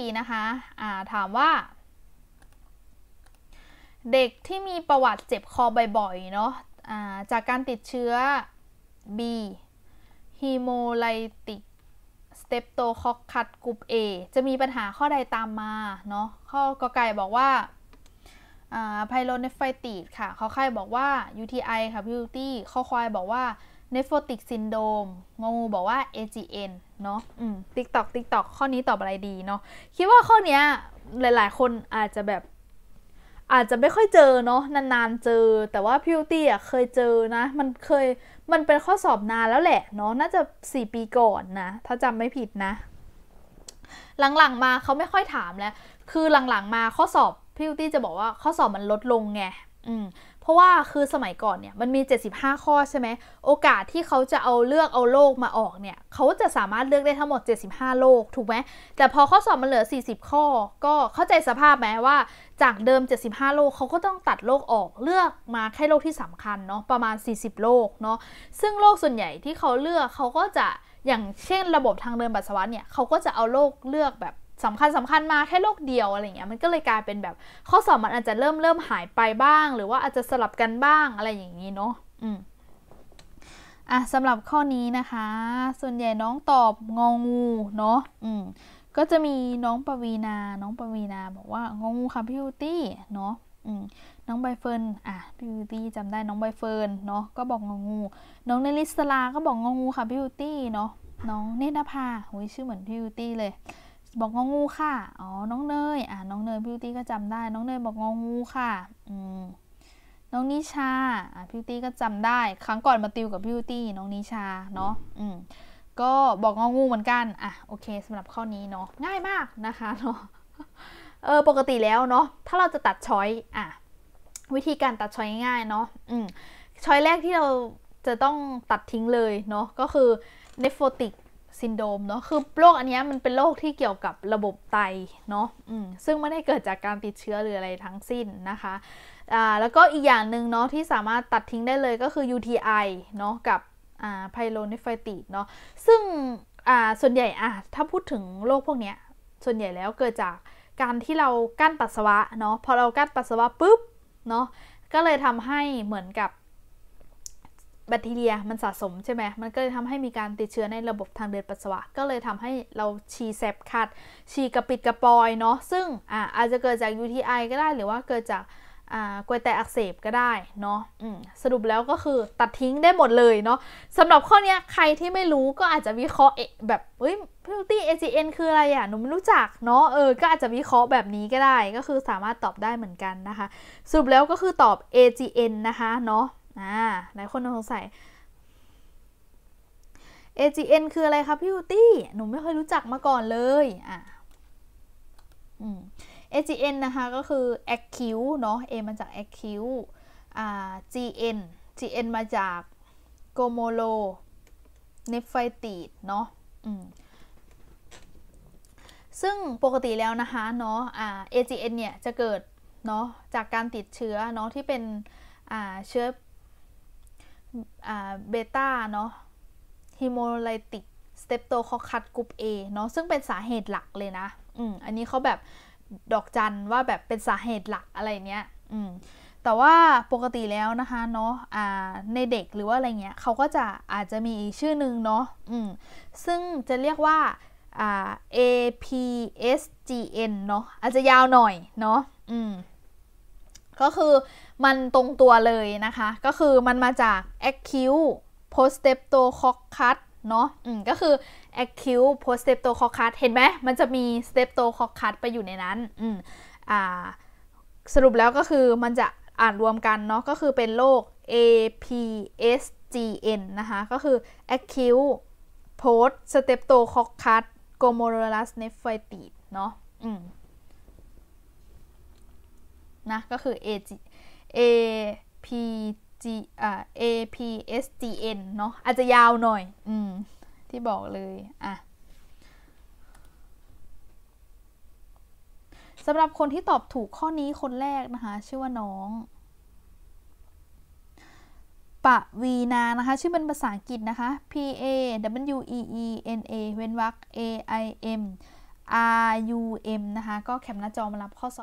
4 นะคะาถามว่า เด็กที่มีประวัติเจ็บคอบ่อยๆ เนาะาจากการติดเชื้อ B ฮีโมไลติกสเต p โ o คอ c คั s กลุ่ม A จะมีปัญหาข้อใดตามมาเนาะข้อกไก่บอกว่าไพโรเนฟไฟติดค่ะข้อไข่บอกว่า UTI ค่ะพี่ิวตี้ข้อควายบอกว่า n e p h r o t i c syndrome งงูบอกว่า AGN เนาะ อืม TikTok TikTok ข้อนี้ตอบอะไรดีเนาะ คิดว่าข้อนี้หลาย ๆ คนอาจจะแบบ อาจจะไม่ค่อยเจอเนาะ นาน ๆ เจอ แต่ว่าพิวตี้อ่ะเคยเจอนะ มันเคยมันเป็นข้อสอบนานแล้วแหละเนาะ น่าจะ 4 ปีก่อนนะถ้าจำไม่ผิดนะ หลังๆมาเขาไม่ค่อยถามแล้ว คือหลังๆมาข้อสอบพิวตี้จะบอกว่าข้อสอบมันลดลงไงอืมเพราะว่าคือสมัยก่อนเนี่ยมันมี 75 ข้อใช่ไหม โอกาสที่เขาจะเอาเลือกเอาโลกมาออกเนี่ยเขาจะสามารถเลือกได้ทั้งหมด 75 โลกถูกไหม แต่พอข้อสอบมันเหลือ 40 ข้อ ก็เข้าใจสภาพไหมว่าจากเดิม 75 โลกเขาก็ต้องตัดโลกออกเลือกมาแค่โลกที่สำคัญเนาะประมาณ 40 โลกเนาะซึ่งโลกส่วนใหญ่ที่เขาเลือกเขาก็จะอย่างเช่นระบบทางเดินปัสสาวะเนี่ยเขาก็จะเอาโลกเลือกแบบสำคัญสำคัญมาแค่โลกเดียว อะไรเงี้ยมันก็เลยกลายเป็นแบบ ข้อสอบมันอาจจะเริ่มเริ่มหายไปบ้าง หรือว่าอาจจะสลับกันบ้างอะไรอย่างนี้เนาะอืมอ่ะสำหรับข้อนี้นะคะส่วนใหญ่น้องตอบงองูเนาะอืมก็จะมีน้องปวีนาน้องปวีนาบอกว่างงูค่ะพี่ยูตี้เนาะอืมน้องใบเฟิร์นอ่ะพี่ยูตี้จำได้น้องใบเฟิร์นเนาะก็บอกงองูน้องเนลิสลาก็บอกงองูค่ะพี่ยูตี้เนาะน้องเนธภาโอ้ยชื่อเหมือนพี่ยูตี้เลยบอกงองู ค่ะ อ๋อ น้องเนย อ่ะน้องเนยพิวตี้ก็จำได้ น้องเนย บอกงองูค่ะ อืมน้องนิชา อ่ะพิวตี้ก็จำได้ ครั้งก่อนมาติวกับพิวตี้ น้องนิชาเนาะอืมก็บอกงองูเหมือนกัน อ่ะ โอเค สำหรับข้อนี้เนาะ ง่ายมากนะคะเนาะ เออ ปกติแล้วเนาะ ถ้าเราจะตัดช้อยอ่ะ วิธีการตัดช้อยง่ายเนาะ อืมช้อยแรกที่เราจะต้องตัดทิ้งเลยเนาะ ก็คือเนฟโฟติกซินโดมเนาะคือโรคอันนี้มันเป็นโรคที่เกี่ยวกับระบบไต เนาะซึ่งไม่ได้เกิดจากการติดเชื้อหรืออะไรทั้งสิ้นนะคะ แล้วก็อีกอย่างหนึ่งเนาะที่สามารถตัดทิ้งได้เลยก็คือ UTI เนาะกับไพโลนิฟติเนาะซึ่งส่วนใหญ่อะถ้าพูดถึงโรคพวกเนี้ยส่วนใหญ่แล้วเกิดจากการที่เรากั้นปัสสาวะเนาะพอเรากั้นปัสสาวะปุ๊บเนาะก็เลยทำให้เหมือนกับแบคทีเรียมันสะสมใช่ไหม มันก็เลยทำให้มีการติดเชื้อในระบบทางเดินปัสสาวะ ก็เลยทำให้เราฉี่แสบขัดฉี่กระปิดกระปอยเนาะ ซึ่งอ่าอาจจะเกิดจาก UTI ก็ได้ หรือว่าเกิดจากกวยแตอักเสบก็ได้เนาะสรุปแล้วก็คือตัดทิ้งได้หมดเลยเนาะสำหรับข้อนี้ใครที่ไม่รู้ก็อาจจะวิเคราะห์แบบ เฮ้ย beauty AGN คืออะไรอะ่ะ หนูไม่รู้จักเนาะ เออ ก็อาจจะวิเคราะห์แบบนี้ก็ได้ ก็คือสามารถตอบได้เหมือนกันนะคะ สรุปแล้วก็คือตอบ AGN นะคะเนาะหลายคนสงสัย AGN คืออะไรครับพี่ยูตี้ หนูไม่เคยรู้จักมาก่อนเลยอ่ะอ AGN นะคะ ก็คือ acute เนาะ A มาจาก acute อ่า GN GN มาจาก gomolo n e p h i t i d เนาะอืมซึ่งปกติแล้วนะคะ เนาะอ่า AGN เนี่ย จะเกิด เนาะจากการติดเชื้อ เนาะที่เป็นเชื้อเบต้าเนาะฮิโมไลติกสเตปโตคอคัดกลุ่ม A เนาะ ซึ่งเป็นสาเหตุหลักเลยนะ อืม อันนี้เขาแบบดอกจันว่าแบบเป็นสาเหตุหลักอะไรเนี้ย อืม แต่ว่าปกติแล้วนะคะเนาะ อ่า ในเด็กหรือว่าอะไรเงี้ยเขาก็จะอาจจะมีชื่อหนึ่งเนาะ อืม ซึ่งจะเรียกว่า อ่า APSGN เนาะ อาจจะยาวหน่อยเนาะ อืมก็คือมันตรงตัวเลยนะคะ ก็คือมันมาจาก acute posteptococcus เนาะอืม ก็คือ acute posteptococcus เห็นไหม มันจะมี steptococcus ไปอยู่ในนั้น อืม อ่า สรุปแล้วก็คือมันจะอ่านรวมกันเนาะก็คือเป็นโรค APSGN นะคะ ก็คือ acute post steptococcus g l o m e r u l o s nephritis เนาะอืมนะก็คือ A G A P G อ่อ A P S G N เนาะอาจจะยาวหน่อยอืมที่บอกเลยอ่ะสำหรับคนที่ตอบถูกข้อนี้คนแรกนะคะ ชื่อว่าน้องปะวีนานะคะ ชื่อเป็นภาษาอังกฤษนะคะ P A W E E N A เว้นวรรค A I M R U M นะคะก็แคปหน้าจอมารับข้อสอบ